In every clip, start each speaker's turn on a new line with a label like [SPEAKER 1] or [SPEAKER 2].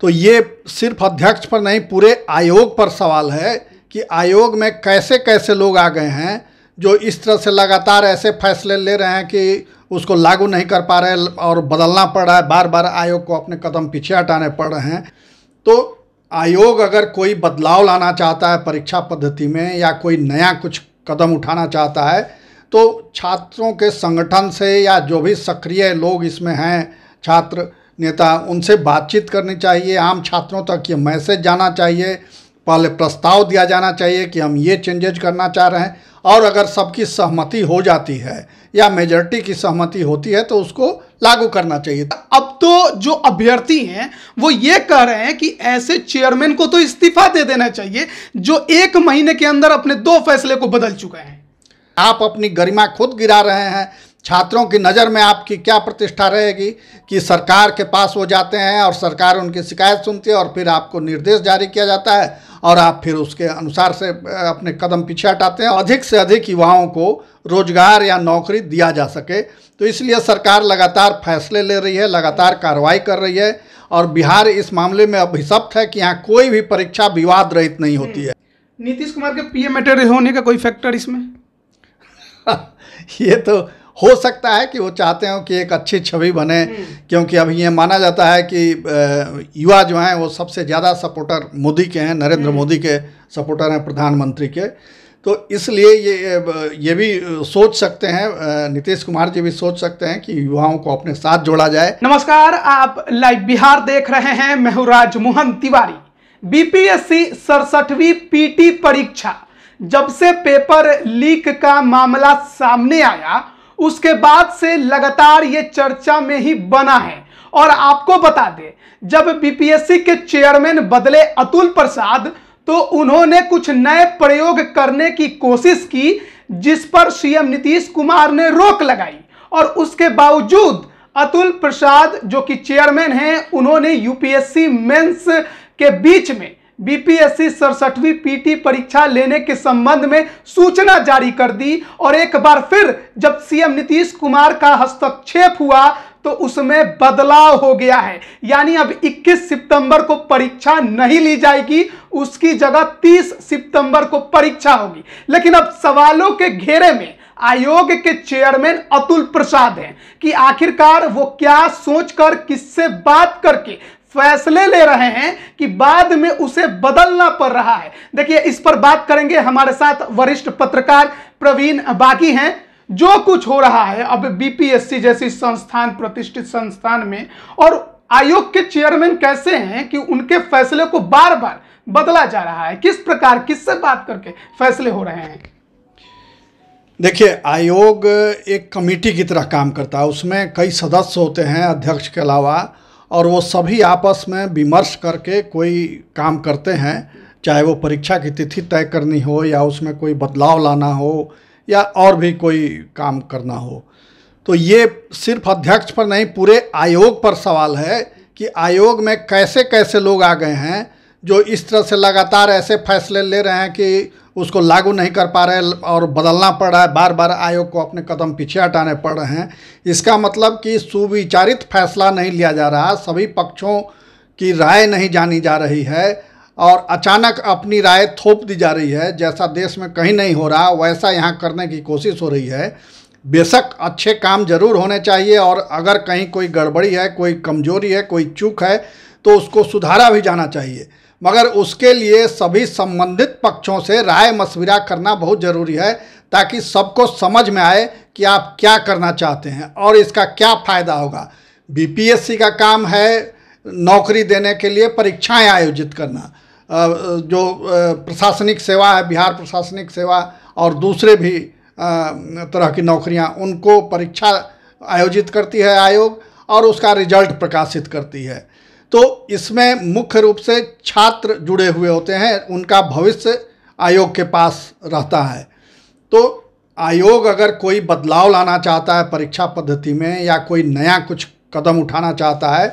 [SPEAKER 1] तो ये सिर्फ अध्यक्ष पर नहीं पूरे आयोग पर सवाल है कि आयोग में कैसे कैसे लोग आ गए हैं जो इस तरह से लगातार ऐसे फैसले ले रहे हैं कि उसको लागू नहीं कर पा रहे और बदलना पड़ रहा है बार बार आयोग को अपने कदम पीछे हटाने पड़ रहे हैं तो आयोग अगर कोई बदलाव लाना चाहता है परीक्षा पद्धति में या कोई नया कुछ कदम उठाना चाहता है तो छात्रों के संगठन से या जो भी सक्रिय लोग इसमें हैं छात्र नेता उनसे बातचीत करनी चाहिए आम छात्रों तक ये मैसेज जाना चाहिए पहले प्रस्ताव दिया जाना चाहिए कि हम ये चेंजेज करना चाह रहे हैं और अगर सबकी सहमति हो जाती है या मेजॉरिटी की सहमति होती है तो उसको लागू करना चाहिए अब तो जो अभ्यर्थी हैं वो ये
[SPEAKER 2] कह रहे हैं कि ऐसे चेयरमैन को तो इस्तीफा दे देना चाहिए जो एक महीने के अंदर अपने
[SPEAKER 1] दो फैसले को बदल चुके हैं आप अपनी गरिमा खुद गिरा रहे हैं छात्रों की नज़र में आपकी क्या प्रतिष्ठा रहेगी कि सरकार के पास वो जाते हैं और सरकार उनकी शिकायत सुनती है और फिर आपको निर्देश जारी किया जाता है और आप फिर उसके अनुसार से अपने कदम पीछे हटाते हैं अधिक से अधिक युवाओं को रोजगार या नौकरी दिया जा सके तो इसलिए सरकार लगातार फैसले ले रही है लगातार कार्रवाई कर रही है और बिहार इस मामले में अभिशप्त है कि यहाँ कोई भी परीक्षा विवाद रहित नहीं होती है नीतीश कुमार के पीएम होने का कोई फैक्टर इसमें ये तो हो सकता है कि वो चाहते हो कि एक अच्छी छवि बने हम्म। क्योंकि अभी ये माना जाता है कि युवा जो हैं वो सबसे ज़्यादा सपोर्टर मोदी के हैं नरेंद्र हम्म। मोदी के सपोर्टर हैं प्रधानमंत्री के तो इसलिए ये ये भी सोच सकते हैं नीतीश कुमार जी भी सोच सकते हैं कि युवाओं को अपने साथ जोड़ा जाए नमस्कार आप लाइव बिहार देख रहे हैं मेहूराज
[SPEAKER 2] राजमोहन तिवारी बीपीएससी सड़सठवीं पीटी परीक्षा जब से पेपर लीक का मामला सामने आया उसके बाद से लगातार ये चर्चा में ही बना है और आपको बता दें जब बीपीएससी के चेयरमैन बदले अतुल प्रसाद तो उन्होंने कुछ नए प्रयोग करने की कोशिश की जिस पर सीएम नीतीश कुमार ने रोक लगाई और उसके बावजूद अतुल प्रसाद जो कि चेयरमैन हैं उन्होंने यूपीएससी मेंस के बीच में बीपीएससी सड़सठवीं पीटी परीक्षा लेने के संबंध में सूचना जारी कर दी और एक बार फिर जब सीएम नीतीश कुमार का हस्तक्षेप हुआ तो उसमें बदलाव हो गया है यानी अब 21 सितंबर को परीक्षा नहीं ली जाएगी उसकी जगह 30 सितंबर को परीक्षा होगी लेकिन अब सवालों के घेरे में आयोग के चेयरमैन अतुल प्रसाद हैं कि आखिरकार वो क्या सोचकर किससे बात करके फैसले ले रहे हैं कि बाद में उसे बदलना पड़ रहा है देखिए इस पर बात करेंगे हमारे साथ वरिष्ठ पत्रकार प्रवीण बागी हैं जो कुछ हो रहा है अब बीपीएससी जैसी संस्थान प्रतिष्ठित संस्थान में और आयोग के चेयरमैन कैसे हैं कि उनके फैसले को बार बार बदला जा रहा है किस प्रकार किससे बात करके फैसले हो रहे हैं
[SPEAKER 1] देखिए आयोग एक कमेटी की तरह काम करता है उसमें कई सदस्य होते हैं अध्यक्ष के अलावा और वो सभी आपस में विमर्श करके कोई काम करते हैं चाहे वो परीक्षा की तिथि तय करनी हो या उसमें कोई बदलाव लाना हो या और भी कोई काम करना हो तो ये सिर्फ अध्यक्ष पर नहीं पूरे आयोग पर सवाल है कि आयोग में कैसे कैसे लोग आ गए हैं जो इस तरह से लगातार ऐसे फैसले ले रहे हैं कि उसको लागू नहीं कर पा रहे और बदलना पड़ रहा है बार बार आयोग को अपने कदम पीछे हटाने पड़ रहे हैं इसका मतलब कि सुविचारित फैसला नहीं लिया जा रहा सभी पक्षों की राय नहीं जानी जा रही है और अचानक अपनी राय थोप दी जा रही है जैसा देश में कहीं नहीं हो रहा वैसा यहाँ करने की कोशिश हो रही है बेशक अच्छे काम जरूर होने चाहिए और अगर कहीं कोई गड़बड़ी है कोई कमजोरी है कोई चूक है तो उसको सुधारा भी जाना चाहिए मगर उसके लिए सभी संबंधित पक्षों से राय मशविरा करना बहुत ज़रूरी है ताकि सबको समझ में आए कि आप क्या करना चाहते हैं और इसका क्या फ़ायदा होगा बीपीएससी का काम है नौकरी देने के लिए परीक्षाएं आयोजित करना जो प्रशासनिक सेवा है बिहार प्रशासनिक सेवा और दूसरे भी तरह की नौकरियां उनको परीक्षा आयोजित करती है आयोग और उसका रिजल्ट प्रकाशित करती है तो इसमें मुख्य रूप से छात्र जुड़े हुए होते हैं उनका भविष्य आयोग के पास रहता है तो आयोग अगर कोई बदलाव लाना चाहता है परीक्षा पद्धति में या कोई नया कुछ कदम उठाना चाहता है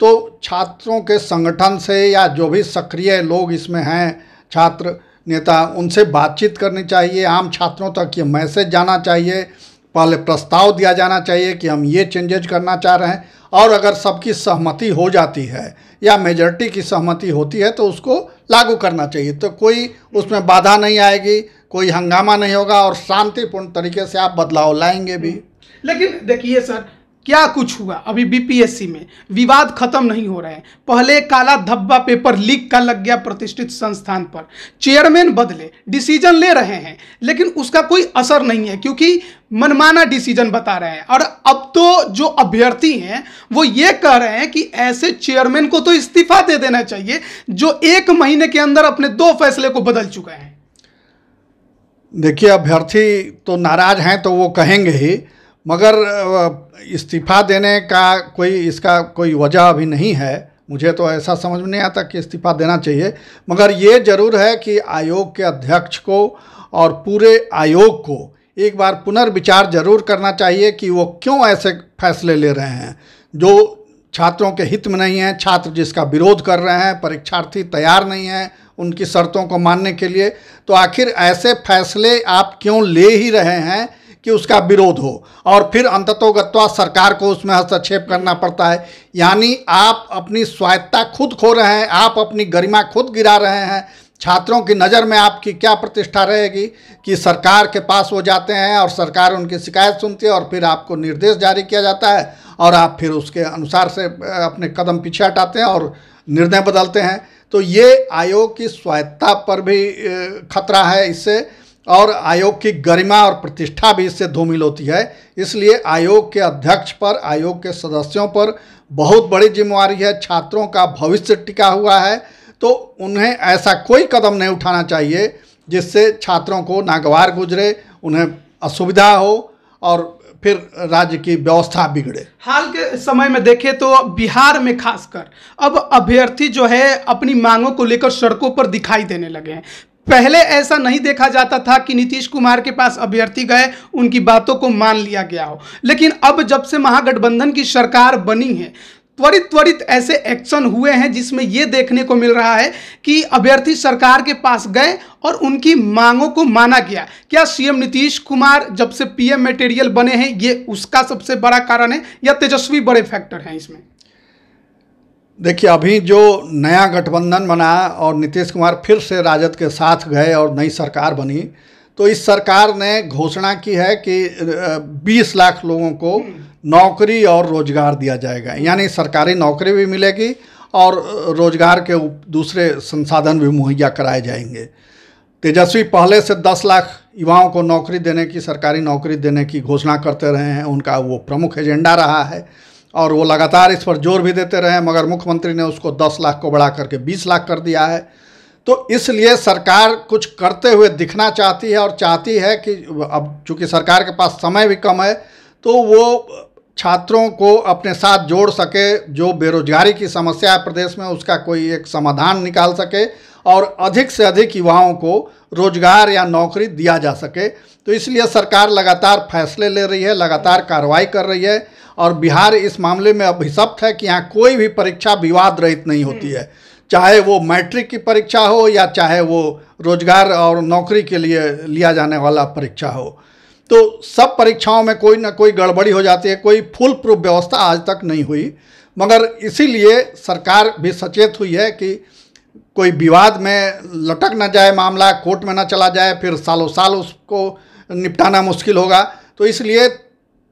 [SPEAKER 1] तो छात्रों के संगठन से या जो भी सक्रिय लोग इसमें हैं छात्र नेता उनसे बातचीत करनी चाहिए आम छात्रों तक ये मैसेज जाना चाहिए पहले प्रस्ताव दिया जाना चाहिए कि हम ये चेंजेज करना चाह रहे हैं और अगर सबकी सहमति हो जाती है या मेजॉरिटी की सहमति होती है तो उसको लागू करना चाहिए तो कोई उसमें बाधा नहीं आएगी कोई हंगामा नहीं होगा और शांतिपूर्ण तरीके से आप बदलाव लाएंगे भी लेकिन देखिए
[SPEAKER 2] सर क्या कुछ हुआ अभी बीपीएससी में विवाद खत्म नहीं हो रहे हैं पहले काला धब्बा पेपर लीक का लग गया प्रतिष्ठित संस्थान पर चेयरमैन बदले डिसीजन ले रहे हैं लेकिन उसका कोई असर नहीं है क्योंकि मनमाना डिसीजन बता रहे हैं और अब तो जो अभ्यर्थी हैं वो ये कह रहे हैं कि ऐसे चेयरमैन को तो इस्तीफा दे देना चाहिए जो एक महीने के अंदर अपने दो फैसले को बदल चुके हैं
[SPEAKER 1] देखिए अभ्यर्थी तो नाराज हैं तो वो कहेंगे ही मगर इस्तीफ़ा देने का कोई इसका कोई वजह अभी नहीं है मुझे तो ऐसा समझ में नहीं आता कि इस्तीफ़ा देना चाहिए मगर ये ज़रूर है कि आयोग के अध्यक्ष को और पूरे आयोग को एक बार पुनर्विचार जरूर करना चाहिए कि वो क्यों ऐसे फैसले ले रहे हैं जो छात्रों के हित में नहीं है छात्र जिसका विरोध कर रहे हैं परीक्षार्थी तैयार नहीं है उनकी शर्तों को मानने के लिए तो आखिर ऐसे फैसले आप क्यों ले ही रहे हैं कि उसका विरोध हो और फिर अंततोगत्वा सरकार को उसमें हस्तक्षेप करना पड़ता है यानी आप अपनी स्वायत्ता खुद खो रहे हैं आप अपनी गरिमा खुद गिरा रहे हैं छात्रों की नज़र में आपकी क्या प्रतिष्ठा रहेगी कि सरकार के पास वो जाते हैं और सरकार उनकी शिकायत सुनती है और फिर आपको निर्देश जारी किया जाता है और आप फिर उसके अनुसार से अपने कदम पीछे हटाते हैं और निर्णय बदलते हैं तो ये आयोग की स्वायत्ता पर भी खतरा है इससे और आयोग की गरिमा और प्रतिष्ठा भी इससे धूमिल होती है इसलिए आयोग के अध्यक्ष पर आयोग के सदस्यों पर बहुत बड़ी जिम्मेवारी है छात्रों का भविष्य टिका हुआ है तो उन्हें ऐसा कोई कदम नहीं उठाना चाहिए जिससे छात्रों को नागवार गुजरे उन्हें असुविधा हो और फिर राज्य की व्यवस्था बिगड़े हाल के समय में देखें तो बिहार में खासकर अब अभ्यर्थी जो
[SPEAKER 2] है अपनी मांगों को लेकर सड़कों पर दिखाई देने लगे हैं पहले ऐसा नहीं देखा जाता था कि नीतीश कुमार के पास अभ्यर्थी गए उनकी बातों को मान लिया गया हो लेकिन अब जब से महागठबंधन की सरकार बनी है त्वरित त्वरित ऐसे एक्शन हुए हैं जिसमें ये देखने को मिल रहा है कि अभ्यर्थी सरकार के पास गए और उनकी मांगों को माना गया क्या सीएम नीतीश कुमार जब से पीएम मटेरियल बने हैं ये उसका सबसे बड़ा कारण है या तेजस्वी बड़े फैक्टर हैं इसमें
[SPEAKER 1] देखिए अभी जो नया गठबंधन बना और नीतीश कुमार फिर से राजद के साथ गए और नई सरकार बनी तो इस सरकार ने घोषणा की है कि 20 लाख लोगों को नौकरी और रोजगार दिया जाएगा यानी सरकारी नौकरी भी मिलेगी और रोजगार के दूसरे संसाधन भी मुहैया कराए जाएंगे तेजस्वी पहले से 10 लाख युवाओं को नौकरी देने की सरकारी नौकरी देने की घोषणा करते रहे हैं उनका वो प्रमुख एजेंडा रहा है और वो लगातार इस पर जोर भी देते रहे मगर मुख्यमंत्री ने उसको 10 लाख को बढ़ा करके 20 लाख कर दिया है तो इसलिए सरकार कुछ करते हुए दिखना चाहती है और चाहती है कि अब चूँकि सरकार के पास समय भी कम है तो वो छात्रों को अपने साथ जोड़ सके जो बेरोजगारी की समस्या है प्रदेश में उसका कोई एक समाधान निकाल सके और अधिक से अधिक युवाओं को रोजगार या नौकरी दिया जा सके तो इसलिए सरकार लगातार फैसले ले रही है लगातार कार्रवाई कर रही है और बिहार इस मामले में अभिशप्त है कि यहाँ कोई भी परीक्षा विवाद रहित नहीं होती हम्म। है चाहे वो मैट्रिक की परीक्षा हो या चाहे वो रोजगार और नौकरी के लिए लिया जाने वाला परीक्षा हो तो सब परीक्षाओं में कोई ना कोई गड़बड़ी हो जाती है कोई फुल प्रूफ व्यवस्था आज तक नहीं हुई मगर इसीलिए सरकार भी सचेत हुई है कि कोई विवाद में लटक ना जाए मामला कोर्ट में ना चला जाए फिर सालों साल उसको निपटाना मुश्किल होगा तो इसलिए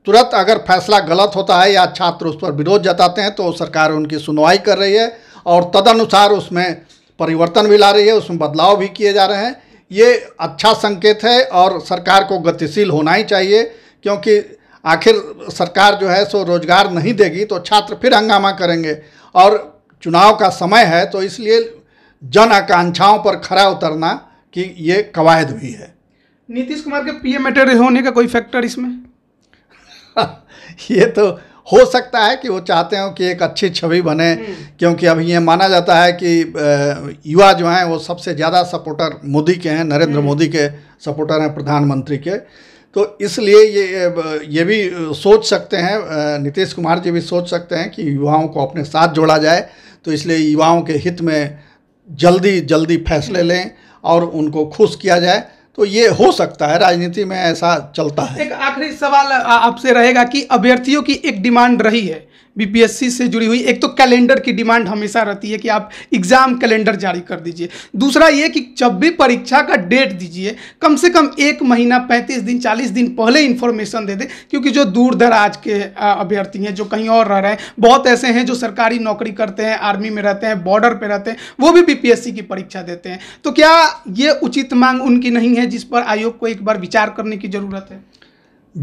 [SPEAKER 1] तुरंत अगर फैसला गलत होता है या छात्र उस पर विरोध जताते हैं तो सरकार उनकी सुनवाई कर रही है और तदनुसार उसमें परिवर्तन भी ला रही है उसमें बदलाव भी किए जा रहे हैं ये अच्छा संकेत है और सरकार को गतिशील होना ही चाहिए क्योंकि आखिर सरकार जो है सो रोजगार नहीं देगी तो छात्र फिर हंगामा करेंगे और चुनाव का समय है तो इसलिए जन आकांक्षाओं पर खरा उतरना कि ये कवायद भी है नीतीश कुमार के पीएम एम होने का कोई फैक्टर इसमें ये तो हो सकता है कि वो चाहते हो कि एक अच्छी छवि बने हम्म। क्योंकि अभी ये माना जाता है कि युवा जो हैं वो सबसे ज़्यादा सपोर्टर मोदी के हैं नरेंद्र हम्म। मोदी के सपोर्टर हैं प्रधानमंत्री के तो इसलिए ये ये भी सोच सकते हैं नीतीश कुमार जी भी सोच सकते हैं कि युवाओं को अपने साथ जोड़ा जाए तो इसलिए युवाओं के हित में जल्दी जल्दी फैसले हम्म। लें और उनको खुश किया जाए तो ये हो सकता है राजनीति में ऐसा चलता है
[SPEAKER 2] एक आखिरी सवाल आपसे रहेगा कि अभ्यर्थियों की एक डिमांड रही है बीपीएससी से जुड़ी हुई एक तो कैलेंडर की डिमांड हमेशा रहती है कि आप एग्ज़ाम कैलेंडर जारी कर दीजिए दूसरा ये कि जब भी परीक्षा का डेट दीजिए कम से कम एक महीना पैंतीस दिन चालीस दिन पहले इन्फॉर्मेशन दे दें क्योंकि जो दूर दराज के अभ्यर्थी हैं जो कहीं और रह रहे हैं बहुत ऐसे हैं जो सरकारी नौकरी करते हैं आर्मी में रहते हैं बॉर्डर पर रहते हैं वो भी बी की परीक्षा देते हैं तो क्या ये उचित मांग उनकी नहीं है जिस पर
[SPEAKER 1] आयोग को एक बार विचार करने की ज़रूरत है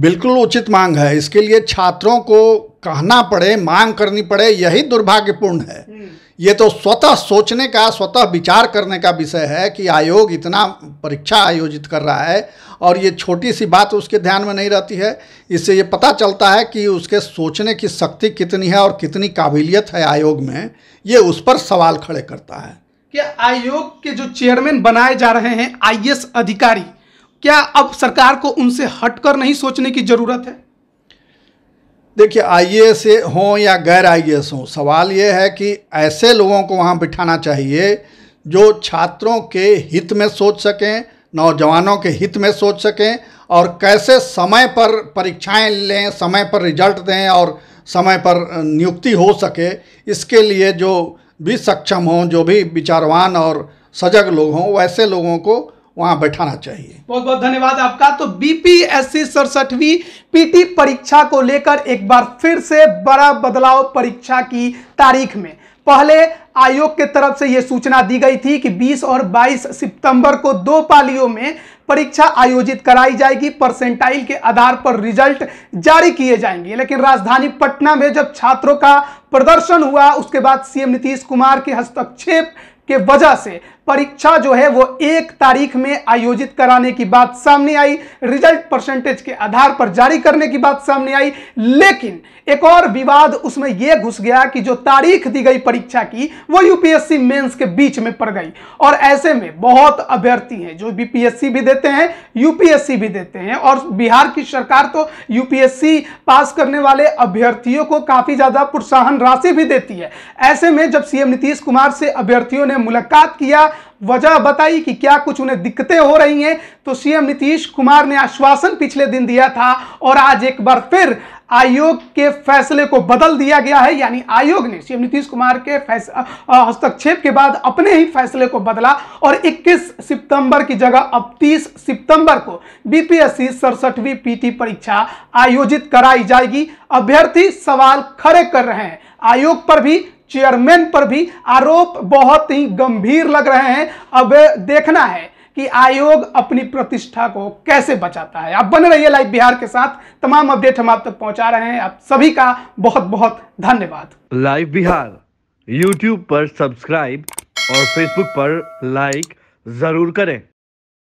[SPEAKER 1] बिल्कुल उचित मांग है इसके लिए छात्रों को कहना पड़े मांग करनी पड़े यही दुर्भाग्यपूर्ण है हम्म। ये तो स्वतः सोचने का स्वतः विचार करने का विषय है कि आयोग इतना परीक्षा आयोजित कर रहा है और ये छोटी सी बात उसके ध्यान में नहीं रहती है इससे ये पता चलता है कि उसके सोचने की शक्ति कितनी है और कितनी काबिलियत है आयोग में ये उस पर सवाल खड़े करता है
[SPEAKER 2] क्या आयोग के जो चेयरमैन बनाए जा रहे हैं आई अधिकारी क्या अब सरकार को उनसे हटकर नहीं सोचने की जरूरत है
[SPEAKER 1] देखिए आई से हों या गैर आई एस हों सवाल ये है कि ऐसे लोगों को वहाँ बिठाना चाहिए जो छात्रों के हित में सोच सकें नौजवानों के हित में सोच सकें और कैसे समय पर परीक्षाएं लें समय पर रिजल्ट दें और समय पर नियुक्ति हो सके इसके लिए जो भी सक्षम हों जो भी विचारवान और सजग लोग हों वैसे लोगों को वहां बैठाना चाहिए
[SPEAKER 2] बहुत बहुत धन्यवाद आपका तो बीपीएससी सड़सठवीं पीटी परीक्षा को लेकर एक बार फिर से बड़ा बदलाव परीक्षा की तारीख में पहले आयोग के तरफ से ये सूचना दी गई थी कि 20 और 22 सितंबर को दो पालियों में परीक्षा आयोजित कराई जाएगी परसेंटाइल के आधार पर रिजल्ट जारी किए जाएंगे लेकिन राजधानी पटना में जब छात्रों का प्रदर्शन हुआ उसके बाद सीएम नीतीश कुमार के हस्तक्षेप के वजह से परीक्षा जो है वो एक तारीख में आयोजित कराने की बात सामने आई रिजल्ट परसेंटेज के आधार पर जारी करने की बात सामने आई लेकिन एक और विवाद उसमें यह घुस गया कि जो तारीख दी गई परीक्षा की वो यूपीएससी मेंस के बीच में पड़ गई और ऐसे में बहुत अभ्यर्थी हैं जो बीपीएससी भी देते हैं यूपीएससी भी देते हैं और बिहार की सरकार तो यूपीएससी पास करने वाले अभ्यर्थियों को काफी ज्यादा प्रोत्साहन राशि भी देती है ऐसे में जब सीएम नीतीश कुमार से अभ्यर्थियों ने मुलाकात किया वजह बताई कि क्या कुछ उन्हें दिक्कतें हो रही हैं तो सीएम नीतीश कुमार ने आश्वासन पिछले दिन दिया था और आज एक बार फिर आयोग के फैसले को बदल दिया गया है यानी आयोग ने सीएम नीतीश कुमार के हस्तक्षेप के बाद अपने ही फैसले को बदला और 21 सितंबर की जगह अब 30 सितंबर को बीपीएससी सड़सठवीं पीटी परीक्षा आयोजित कराई जाएगी अभ्यर्थी सवाल खड़े कर रहे हैं आयोग पर भी चेयरमैन पर भी आरोप बहुत ही गंभीर लग रहे हैं अब देखना है कि आयोग अपनी प्रतिष्ठा को कैसे बचाता है आप बने रहिए लाइव बिहार के साथ तमाम अपडेट हम आप तक पहुंचा रहे हैं आप सभी का बहुत बहुत धन्यवाद
[SPEAKER 1] लाइव बिहार यूट्यूब पर सब्सक्राइब और फेसबुक पर लाइक जरूर करें